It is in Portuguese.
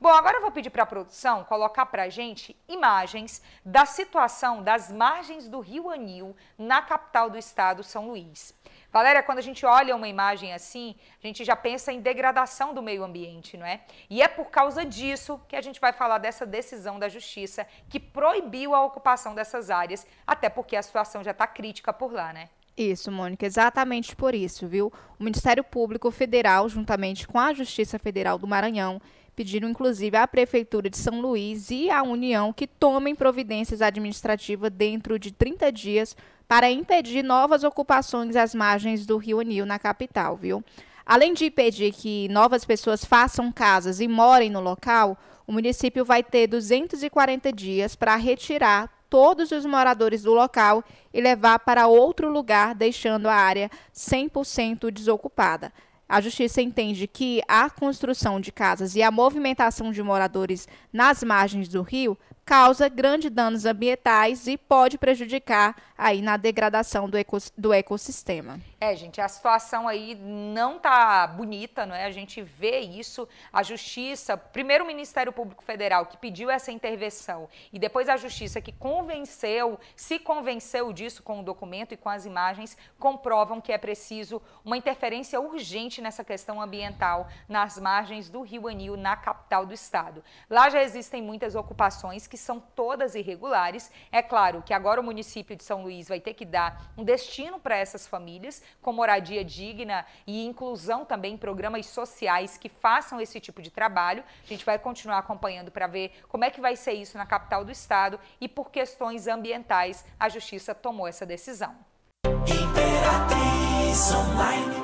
Bom, agora eu vou pedir para a produção colocar para a gente imagens da situação das margens do rio Anil na capital do estado, São Luís. Valéria, quando a gente olha uma imagem assim, a gente já pensa em degradação do meio ambiente, não é? E é por causa disso que a gente vai falar dessa decisão da justiça que proibiu a ocupação dessas áreas, até porque a situação já está crítica por lá, né? Isso, Mônica, exatamente por isso, viu? O Ministério Público Federal, juntamente com a Justiça Federal do Maranhão, pediram inclusive à Prefeitura de São Luís e à União que tomem providências administrativas dentro de 30 dias para impedir novas ocupações às margens do Rio Nil na capital, viu? Além de impedir que novas pessoas façam casas e morem no local, o município vai ter 240 dias para retirar todos os moradores do local e levar para outro lugar, deixando a área 100% desocupada. A Justiça entende que a construção de casas e a movimentação de moradores nas margens do rio causa grandes danos ambientais e pode prejudicar aí na degradação do, ecos, do ecossistema. É, gente, a situação aí não tá bonita, não é? A gente vê isso, a Justiça, primeiro o Ministério Público Federal que pediu essa intervenção e depois a Justiça que convenceu, se convenceu disso com o documento e com as imagens, comprovam que é preciso uma interferência urgente nessa questão ambiental nas margens do Rio Anil, na capital do estado. Lá já existem muitas ocupações que são todas irregulares. É claro que agora o município de São Luís vai ter que dar um destino para essas famílias, com moradia digna e inclusão também em programas sociais que façam esse tipo de trabalho. A gente vai continuar acompanhando para ver como é que vai ser isso na capital do estado e por questões ambientais a justiça tomou essa decisão. Imperatriz Online.